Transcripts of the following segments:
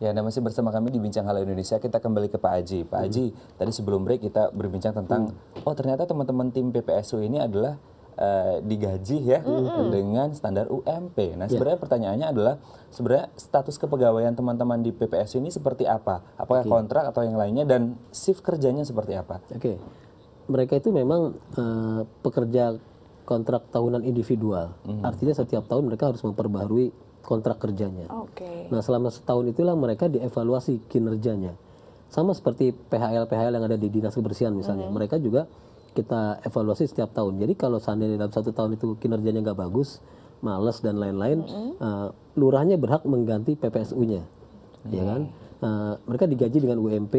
Ya, Anda masih bersama kami di Bincang Halal Indonesia. Kita kembali ke Pak Aji. Pak Aji, hmm. tadi sebelum break kita berbincang tentang, hmm. oh ternyata teman-teman tim PPSU ini adalah uh, digaji ya hmm. dengan standar UMP. Nah, ya. sebenarnya pertanyaannya adalah, sebenarnya status kepegawaian teman-teman di PPSU ini seperti apa? Apakah okay. kontrak atau yang lainnya? Dan shift kerjanya seperti apa? Oke, okay. mereka itu memang uh, pekerja kontrak tahunan individual. Hmm. Artinya setiap tahun mereka harus memperbarui kontrak kerjanya. Okay. Nah selama setahun itulah mereka dievaluasi kinerjanya. Sama seperti PHL-PHL yang ada di dinas kebersihan misalnya, mm mereka juga kita evaluasi setiap tahun. Jadi kalau seandainya dalam satu tahun itu kinerjanya nggak bagus, males dan lain-lain, mm -hmm. uh, lurahnya berhak mengganti PPSU-nya, mm ya kan? Uh, mereka digaji dengan UMP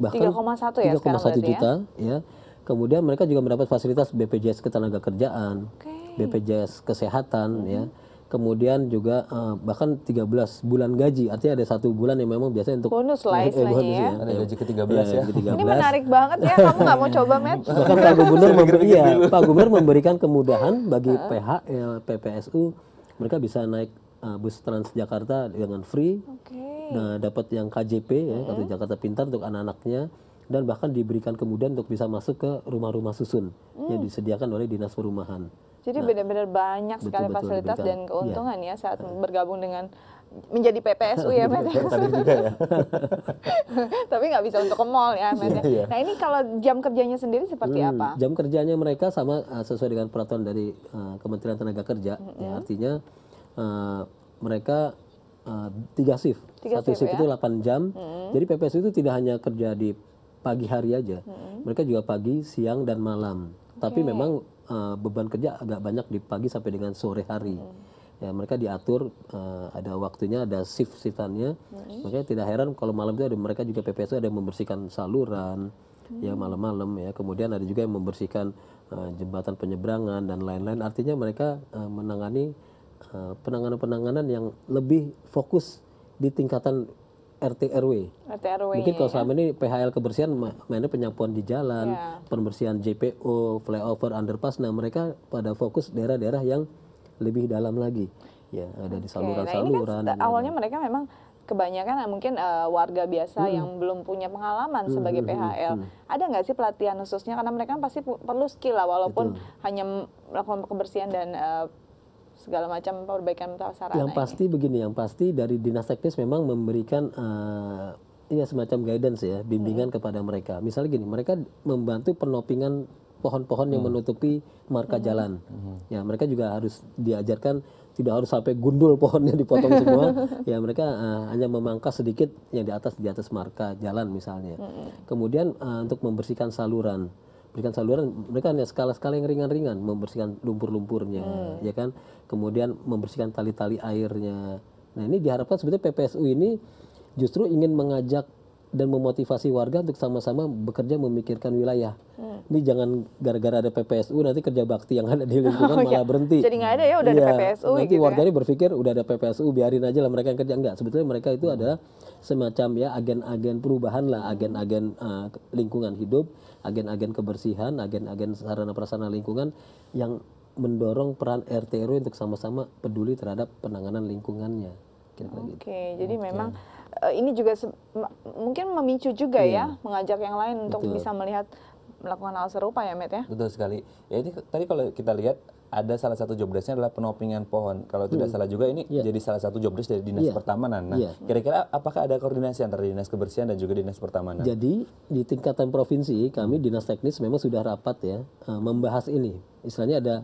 bahkan 3,1 ya 3,1 ya? juta ya? ya. Kemudian mereka juga mendapat fasilitas BPJS ketenagakerjaan, okay. BPJS kesehatan mm -hmm. ya kemudian juga uh, bahkan 13 bulan gaji artinya ada satu bulan yang memang biasanya untuk bonus lah eh, bonus ya. ya ada gaji ke 13 iya, ya, ya. Ke 13. ini menarik banget ya kamu nggak mau coba match? bahkan Pak Gubernur memberi ya, Pak Gubernur memberikan kemudahan bagi ya PPSU eh, mereka bisa naik uh, bus Transjakarta dengan free okay. nah dapat yang KJP ya mm -hmm. kartu Jakarta Pintar untuk anak-anaknya dan bahkan diberikan kemudahan untuk bisa masuk ke rumah-rumah susun mm. yang hmm. disediakan oleh dinas perumahan jadi benar benar-benar banyak sekali betul, fasilitas betul, dan keuntungan ya, ya saat bergabung dengan menjadi PPSU ya ya. Tapi nggak bisa untuk ke mall ya ya, ya, Nah ini kalau jam kerjanya sendiri seperti hmm, apa? Jam kerjanya mereka sama uh, sesuai dengan peraturan dari uh, Kementerian Tenaga Kerja. -hmm. ya, artinya uh, mereka uh, tiga shift. Tiga Satu shift, ya? itu 8 jam. -hmm. Jadi PPSU itu tidak hanya kerja di pagi hari aja. -hmm. Mereka juga pagi, siang, dan malam. Okay. Tapi memang Eh, beban kerja agak banyak di pagi sampai dengan sore hari. Hmm. Ya, mereka diatur uh, ada waktunya, ada shift-shiftannya. Hmm. Makanya tidak heran kalau malam itu ada mereka juga PPSU ada yang membersihkan saluran ya, hmm. ya malam-malam ya. Kemudian ada juga yang membersihkan uh, jembatan penyeberangan dan lain-lain. Artinya mereka uh, menangani penanganan-penanganan uh, yang lebih fokus di tingkatan RT RW. RT RW. Mungkin kalau ya. selama ini PHL kebersihan mainnya penyapuan di jalan, yeah. pembersihan JPO, flyover, underpass. Nah mereka pada fokus daerah-daerah yang lebih dalam lagi. Ya ada di nah, kan saluran-saluran. Nah, kan awalnya mereka memang kebanyakan ah, mungkin uh, warga biasa hmm. yang belum punya pengalaman hmm, sebagai hmm, hmm, PHL. Hmm, Ada nggak sih pelatihan khususnya karena mereka kan pasti perlu skill lah walaupun Betul. hanya melakukan kebersihan dan uh, segala macam perbaikan sarana. Yang pasti ini. begini, yang pasti dari dinas teknis memang memberikan uh, ya semacam guidance ya, bimbingan hmm. kepada mereka. Misalnya gini, mereka membantu penopingan pohon-pohon yang hmm. menutupi marka hmm. jalan. Hmm. Ya, mereka juga harus diajarkan tidak harus sampai gundul pohonnya dipotong semua. ya, mereka uh, hanya memangkas sedikit yang di atas di atas marka jalan misalnya. Hmm. Kemudian uh, untuk membersihkan saluran berikan saluran mereka hanya skala-skala yang ringan-ringan membersihkan lumpur-lumpurnya hmm. ya kan kemudian membersihkan tali-tali airnya nah ini diharapkan sebetulnya PPSU ini justru ingin mengajak dan memotivasi warga untuk sama-sama bekerja memikirkan wilayah. Hmm. Ini jangan gara-gara ada PPSU nanti kerja bakti yang ada di oh, lingkungan oh, malah ya. berhenti. Jadi nggak ada ya udah ya, ada iya. PPSU. Nanti gitu warganya ya. berpikir udah ada PPSU biarin aja lah mereka yang kerja enggak. Sebetulnya mereka itu hmm. adalah semacam ya agen-agen perubahan lah, agen-agen uh, lingkungan hidup, agen-agen kebersihan, agen-agen sarana prasarana lingkungan yang mendorong peran RT RW untuk sama-sama peduli terhadap penanganan lingkungannya. Gitu. Oke, okay, gitu. jadi okay. memang Eh, ini juga mungkin memicu juga ya, iya. ya mengajak yang lain Betul. untuk bisa melihat melakukan hal serupa ya Met ya. Betul sekali. Ya tadi kalau kita lihat ada salah satu jobdesknya adalah penopingan pohon. Kalau hmm. tidak salah juga ini yeah. jadi salah satu jobdesk dari dinas yeah. pertamanan. Nah, iya. kira-kira yeah. apakah ada koordinasi antara dinas kebersihan dan juga dinas pertamanan? Jadi di tingkatan provinsi kami hmm. dinas teknis memang sudah rapat ya eh, membahas ini. Istilahnya ada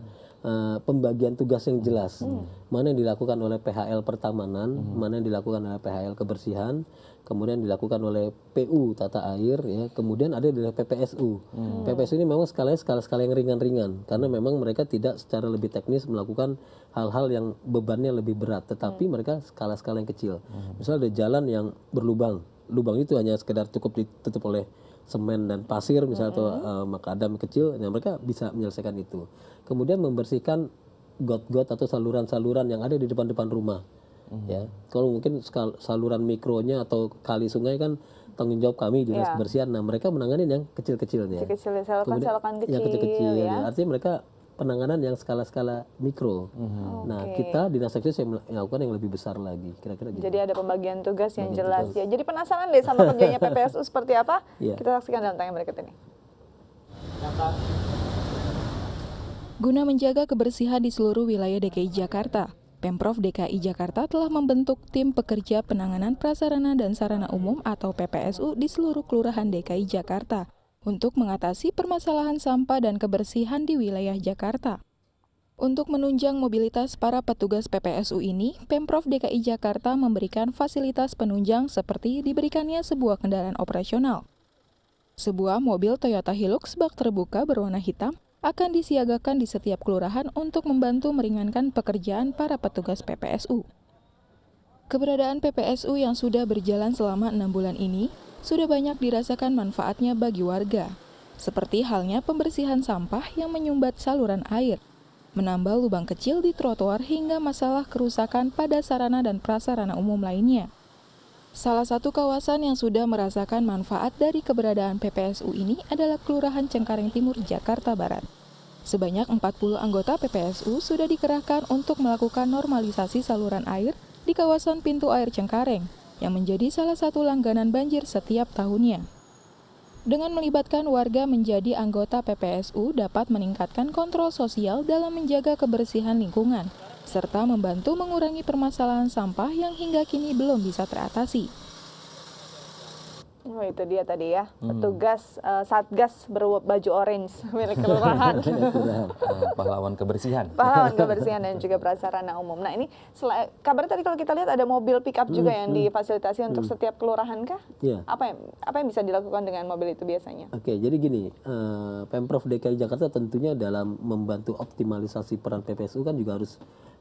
Eh, pembagian tugas yang jelas. Hmm. hmm. Mana yang dilakukan oleh PHL pertamanan, hmm. mana yang dilakukan oleh PHL kebersihan, kemudian dilakukan oleh PU tata air ya, kemudian ada dari PPSU. Hmm. PPSU ini memang skalanya skala-skala yang ringan-ringan karena memang mereka tidak secara lebih teknis melakukan hal-hal yang bebannya lebih berat, tetapi hmm. mereka skala-skala yang kecil. Hmm. Misal ada jalan yang berlubang. Lubang itu hanya sekedar cukup ditutup oleh semen dan pasir misalnya mm -hmm. atau uh, eh, makadam kecil, yang nah, mereka bisa menyelesaikan itu. Kemudian membersihkan got-got atau saluran-saluran yang ada di depan-depan rumah. Mm -hmm. Ya, kalau mungkin saluran mikronya atau kali sungai kan tanggung jawab kami dinas yeah. kebersihan. Nah mereka menangani yang kecil-kecilnya. Kecil-kecil, selokan kecil. Ya kecil-kecil. Ya. Artinya mereka penanganan yang skala-skala mikro. Mm -hmm. okay. Nah, kita di Nasdaq saya melakukan yang lebih besar lagi, kira-kira gitu. Jadi ada pembagian tugas yang pembagian jelas tugas. ya. Jadi penasaran deh sama kerjanya PPSU seperti apa? Yeah. Kita saksikan dalam tayangan berikut ini. Guna menjaga kebersihan di seluruh wilayah DKI Jakarta, Pemprov DKI Jakarta telah membentuk tim pekerja penanganan prasarana dan sarana umum atau PPSU di seluruh kelurahan DKI Jakarta untuk mengatasi permasalahan sampah dan kebersihan di wilayah Jakarta. Untuk menunjang mobilitas para petugas PPSU ini, Pemprov DKI Jakarta memberikan fasilitas penunjang seperti diberikannya sebuah kendaraan operasional. Sebuah mobil Toyota Hilux bak terbuka berwarna hitam akan disiagakan di setiap kelurahan untuk membantu meringankan pekerjaan para petugas PPSU. Keberadaan PPSU yang sudah berjalan selama enam bulan ini sudah banyak dirasakan manfaatnya bagi warga, seperti halnya pembersihan sampah yang menyumbat saluran air, menambal lubang kecil di trotoar hingga masalah kerusakan pada sarana dan prasarana umum lainnya. Salah satu kawasan yang sudah merasakan manfaat dari keberadaan PPSU ini adalah Kelurahan Cengkareng Timur, Jakarta Barat. Sebanyak 40 anggota PPSU sudah dikerahkan untuk melakukan normalisasi saluran air di kawasan pintu air Cengkareng, yang menjadi salah satu langganan banjir setiap tahunnya. Dengan melibatkan warga menjadi anggota PPSU dapat meningkatkan kontrol sosial dalam menjaga kebersihan lingkungan, serta membantu mengurangi permasalahan sampah yang hingga kini belum bisa teratasi. Oh itu dia tadi ya hmm. petugas uh, satgas berbaju orange milik kelurahan. Oh, pahlawan kebersihan. Pahlawan kebersihan dan juga prasarana umum. Nah ini kabar tadi kalau kita lihat ada mobil pick up juga hmm, yang hmm. difasilitasi hmm. untuk setiap kelurahan kah? Iya. Apa yang apa yang bisa dilakukan dengan mobil itu biasanya? Oke jadi gini uh, pemprov DKI Jakarta tentunya dalam membantu optimalisasi peran PPSU kan juga harus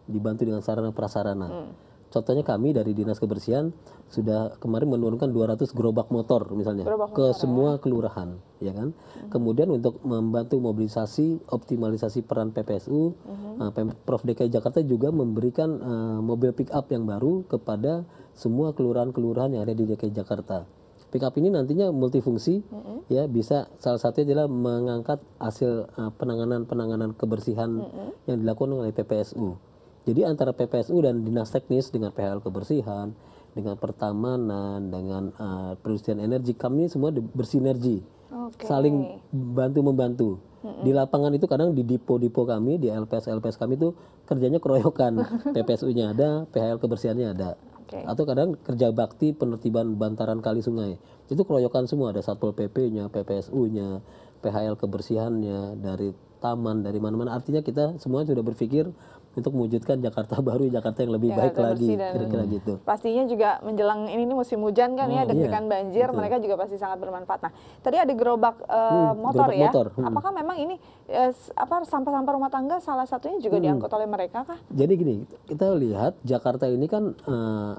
dibantu dengan sarana prasarana. Hmm Contohnya kami dari Dinas Kebersihan sudah kemarin menurunkan 200 gerobak motor misalnya gerobak ke ya. semua ya. kelurahan, ya kan? Mm-hmm. Kemudian untuk membantu mobilisasi, optimalisasi peran PPSU, mm-hmm. uh, eh, Pemprov DKI Jakarta juga memberikan uh, mobil pick up yang baru kepada semua kelurahan-kelurahan yang ada di DKI Jakarta pick up ini nantinya multifungsi mm-hmm. ya bisa salah satunya adalah mengangkat hasil eh, penanganan penanganan penanganan kebersihan mm-hmm. yang dilakukan oleh PPSU. Jadi antara PPSU dan dinas teknis dengan PHL kebersihan, dengan pertamanan, dengan uh, eh, perusahaan energi, kami semua bersinergi, okay. saling bantu membantu. Di lapangan itu kadang di depo-depo kami, di LPS-LPS kami itu kerjanya keroyokan, PPSU-nya ada, PHL kebersihannya ada. Okay. Atau kadang kerja bakti penertiban bantaran kali sungai. Itu keroyokan semua, ada Satpol PP-nya, PPSU-nya, PHL kebersihannya, dari taman, dari mana-mana. Artinya kita semua sudah berpikir untuk mewujudkan Jakarta baru, Jakarta yang lebih ya, baik lagi, kira-kira gitu. Pastinya juga menjelang ini nih musim hujan kan ya, hmm, ya, deg iya, banjir, betul. mereka juga pasti sangat bermanfaat. Nah, tadi ada gerobak uh, hmm, motor gerobak ya. Motor, hmm. Apakah memang ini uh, apa sampah-sampah rumah tangga salah satunya juga hmm. diangkut oleh mereka kah? Jadi gini, kita lihat Jakarta ini kan uh,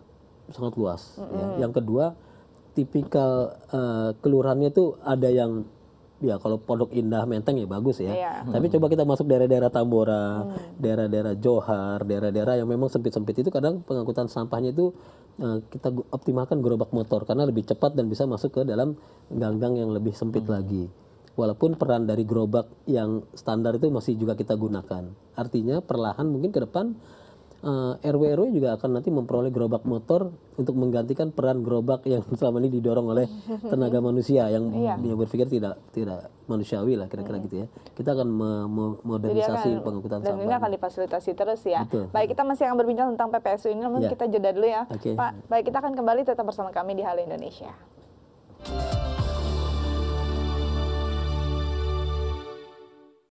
sangat luas. -hmm. ya. Yang kedua, tipikal uh, kelurahannya itu ada yang ya kalau Pondok Indah Menteng ya bagus ya. Yeah. Hmm. Tapi coba kita masuk daerah-daerah Tambora, daerah hmm. daerah-daerah Johar, daerah-daerah yang memang sempit-sempit itu kadang pengangkutan sampahnya itu uh, kita optimalkan gerobak motor karena lebih cepat dan bisa masuk ke dalam ganggang yang lebih sempit hmm. lagi. Walaupun peran dari gerobak yang standar itu masih juga kita gunakan. Artinya perlahan mungkin ke depan Eh, RW-RW juga akan nanti memperoleh gerobak motor untuk menggantikan peran gerobak yang selama ini didorong oleh tenaga manusia yang iya. dia berpikir tidak tidak manusiawi lah kira-kira iya. gitu ya. Kita akan memodernisasi akan, pengangkutan dan sampah. Dan ini akan difasilitasi terus ya. Betul. Baik, kita masih akan berbincang tentang PPSU ini namun ya. kita jeda dulu ya. Okay. Pak, baik kita akan kembali tetap bersama kami di Halo Indonesia.